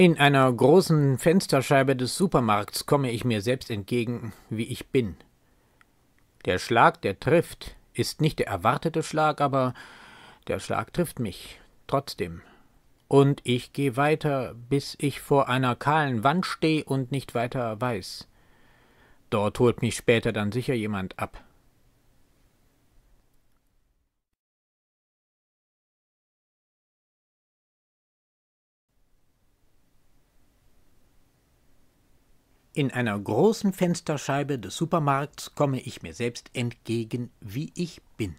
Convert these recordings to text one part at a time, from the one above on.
In einer großen Fensterscheibe des Supermarkts komme ich mir selbst entgegen, wie ich bin. Der Schlag, der trifft, ist nicht der erwartete Schlag, aber der Schlag trifft mich trotzdem. Und ich gehe weiter, bis ich vor einer kahlen Wand stehe und nicht weiter weiß. Dort holt mich später dann sicher jemand ab. In einer großen Fensterscheibe des Supermarkts komme ich mir selbst entgegen, wie ich bin.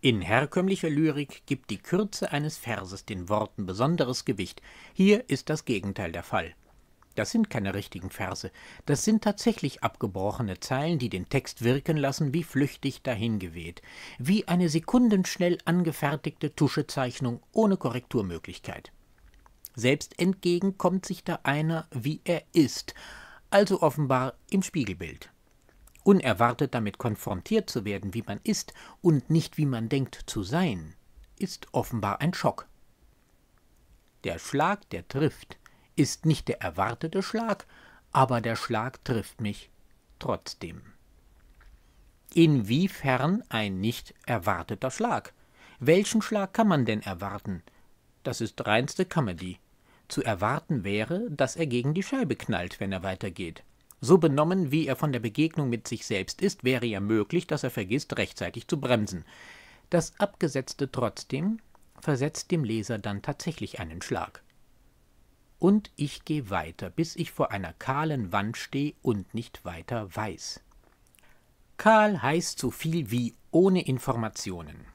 In herkömmlicher Lyrik gibt die Kürze eines Verses den Worten besonderes Gewicht. Hier ist das Gegenteil der Fall. Das sind keine richtigen Verse, das sind tatsächlich abgebrochene Zeilen, die den Text wirken lassen wie flüchtig dahingeweht, wie eine sekundenschnell angefertigte Tuschezeichnung ohne Korrekturmöglichkeit. Selbst entgegen kommt sich da einer, wie er ist, also offenbar im Spiegelbild. Unerwartet damit konfrontiert zu werden, wie man ist und nicht wie man denkt zu sein, ist offenbar ein Schock. Der Schlag, der trifft, ist nicht der erwartete Schlag, aber der Schlag trifft mich trotzdem. Inwiefern ein nicht erwarteter Schlag? Welchen Schlag kann man denn erwarten? Das ist reinste Comedy. Zu erwarten wäre, dass er gegen die Scheibe knallt, wenn er weitergeht. So benommen, wie er von der Begegnung mit sich selbst ist, wäre ja möglich, dass er vergisst, rechtzeitig zu bremsen. Das Abgesetzte trotzdem versetzt dem Leser dann tatsächlich einen Schlag. Und ich gehe weiter, bis ich vor einer kahlen Wand stehe und nicht weiter weiß. Kahl heißt so viel wie ohne Informationen.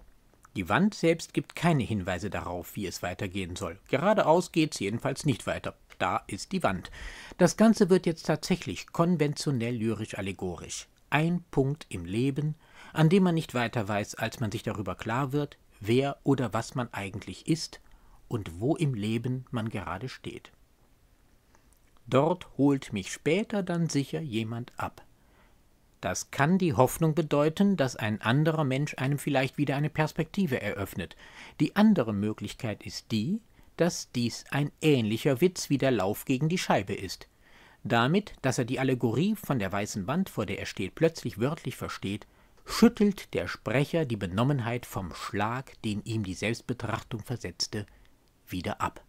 Die Wand selbst gibt keine Hinweise darauf, wie es weitergehen soll. Geradeaus geht es jedenfalls nicht weiter. Da ist die Wand. Das Ganze wird jetzt tatsächlich konventionell lyrisch-allegorisch. Ein Punkt im Leben, an dem man nicht weiter weiß, als man sich darüber klar wird, wer oder was man eigentlich ist und wo im Leben man gerade steht. Dort holt mich später dann sicher jemand ab. Das kann die Hoffnung bedeuten, dass ein anderer Mensch einem vielleicht wieder eine Perspektive eröffnet. Die andere Möglichkeit ist die, dass dies ein ähnlicher Witz wie der Lauf gegen die Scheibe ist. Damit, dass er die Allegorie von der weißen Wand, vor der er steht, plötzlich wörtlich versteht, schüttelt der Sprecher die Benommenheit vom Schlag, den ihm die Selbstbetrachtung versetzte, wieder ab.